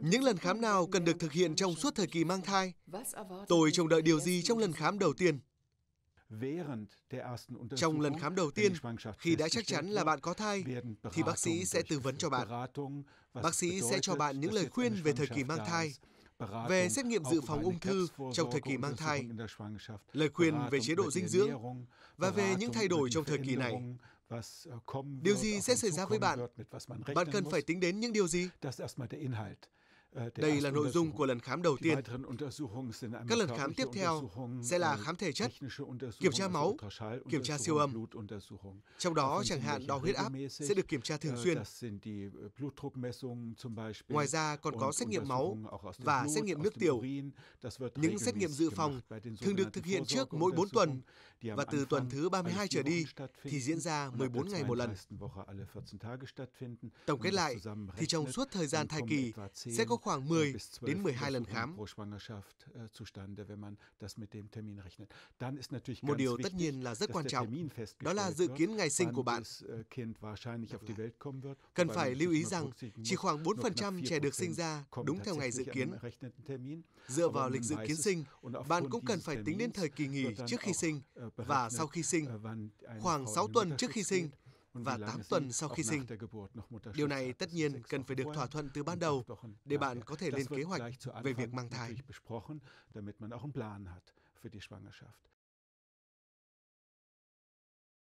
Những lần khám nào cần được thực hiện trong suốt thời kỳ mang thai? Tôi trông đợi điều gì trong lần khám đầu tiên? Trong lần khám đầu tiên, khi đã chắc chắn là bạn có thai, thì bác sĩ sẽ tư vấn cho bạn. Bác sĩ sẽ cho bạn những lời khuyên về thời kỳ mang thai, về xét nghiệm dự phòng ung thư trong thời kỳ mang thai, lời khuyên về chế độ dinh dưỡng và về những thay đổi trong thời kỳ này, Äh, điều gì sẽ xảy ra với bạn? Bạn cần phải tính đến những điều gì? Äh, Đây là nội dung của lần khám đầu tiên. Các lần khám tiếp theo sẽ là khám thể chất, kiểm tra máu, kiểm tra siêu âm. Trong đó, chẳng hạn đo huyết áp sẽ được kiểm tra thường äh, xuyên. Äh, Ngoài ra, còn có xét nghiệm máu và xét nghiệm nước tiểu. Những xét nghiệm dự phòng thường được thực hiện trước mỗi 4 tuần và từ tuần thứ 32 trở đi thì diễn ra 14 ngày một lần. Tổng kết lại, thì trong suốt thời gian thai kỳ sẽ có khoảng 10 đến 12 lần khám. Äh, Một điều tất nhiên là rất quan trọng, đó là dự kiến ngày sinh của bạn. Äh, dạ. Cần phải lưu ý rằng chỉ khoảng 4% trẻ được sinh ra đúng theo ngày dự kiến. Dựa vào lịch dự kiến sinh, bạn cũng cần phải tính đến thời kỳ nghỉ trước khi sinh äh, và sau khi sinh. Khoảng 6 tuần trước khi sinh, và 8 tuần sau khi sinh. Điều này tất nhiên cần phải được thỏa thuận từ ban đầu để bạn có thể lên kế hoạch về việc mang thai.